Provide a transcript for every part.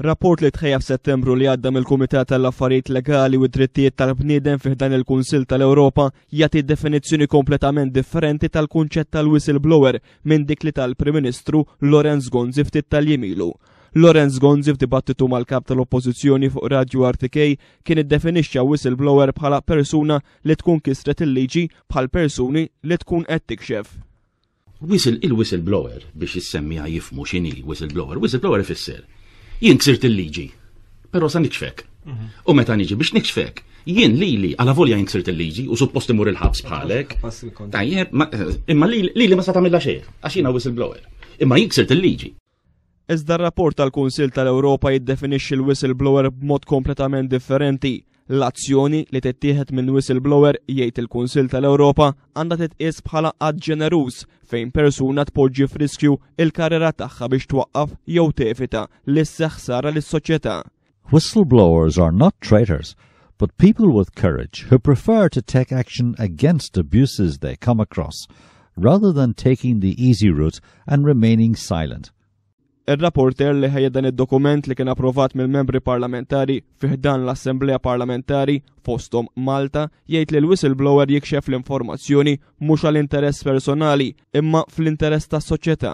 Rapport li tħejja f'Settembru li għadda mill-Kumitat tal-Affarijiet Legali u Drittijiet tal-Bniedem fih dan il-Kunsil tal-Ewropa jagħti definizzjoni kompletament differenti tal-kunċett tal-whistleblower minn dik li tal-Prim Ministru Lorenz Gonzi ftit tal-Jemilu. Lorenz Gonzi f'dibattitu mal-kap tal-Oppożizzjoni fuq Radju RTK kien iddefinixxa whistleblower bħala persuna li tkun kisret il-liġi bħal persuni li tkun qed tikxef. Whistle il-whistleblower biex issemmiha jifmu x'inhi whistleblower. Whistleblower ifisser jien ksirt il-liġi, pero sa nikxfek. Mhm. U meta niġi biex nikxfek, jien li li għala volja jien ksirt il-liġi u suppost imur il-ħabs bħalek. Eh, imma li li ma sa tagħmilha xejn, għax jiena whistleblower. Imma jien ksirt il-liġi. Iżda r-rapport tal-Kunsil tal-Ewropa jiddefinixxi l-whistleblower b'mod kompletament differenti L-azzjoni li tittieħed minn whistleblower jgħid il-Kunsil tal-Ewropa għandha titqies bħala qatt ġenerus fejn persuna tpoġġi f'riskju il-karriera tagħha biex twaqqaf jew tefita l-isseħsara lis-soċjetà. Whistleblowers are not traitors, but people with courage who prefer to take action against abuses they come across rather than taking the easy route and remaining silent il-rapporter li ħajja dan id-dokument li kien approvat mill-membri parlamentari fiħdan l-Assemblea Parlamentari fostom Malta jgħid li l-whistleblower jikxef l-informazzjoni mhux għall-interess personali imma fl-interess tas-soċjetà.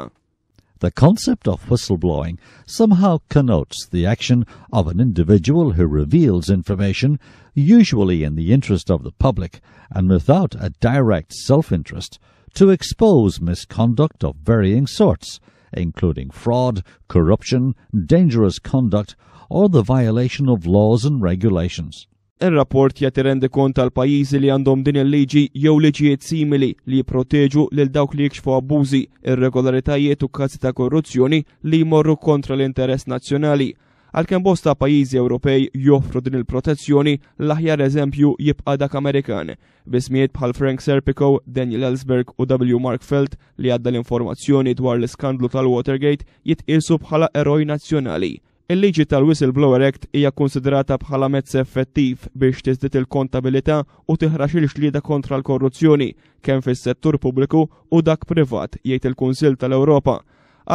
The concept of whistleblowing somehow connotes the action of an individual who reveals information, usually in the interest of the public and without a direct self interest, to expose misconduct of varying sorts including fraud, corruption, dangerous conduct, or the violation of laws and regulations. Ir-rapport jagħti rendi kont tal-pajjiżi li għandhom din il-liġi jew liġijiet simili li jipproteġu lil dawk li jikxfu abbużi, irregolaritajiet u każi ta' korruzzjoni li jmorru kontra l-interess nazzjonali Għalkemm bosta pajjiżi Ewropej joffru din il-protezzjoni l-aħjar eżempju jibqa' dak Amerikan, bismiet bħal Frank Serpico, Daniel Ellsberg u W. Mark Felt li għadda l-informazzjoni dwar l-iskandlu tal-Watergate jitqisu bħala eroj nazzjonali. Il-liġi tal-Whistleblower Act hija konsiderata bħala mezz effettiv biex tiżdiet il-kontabilità u tiħrax il-xlieda kontra l-korruzzjoni kemm fis-settur pubbliku u dak privat jgħid il-Kunsill tal-Ewropa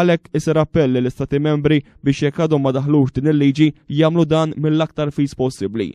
għalhekk isir appelli l istati membri biex jekadu ma daħlux din il-liġi jagħmlu dan mill-aktar fis possibbli.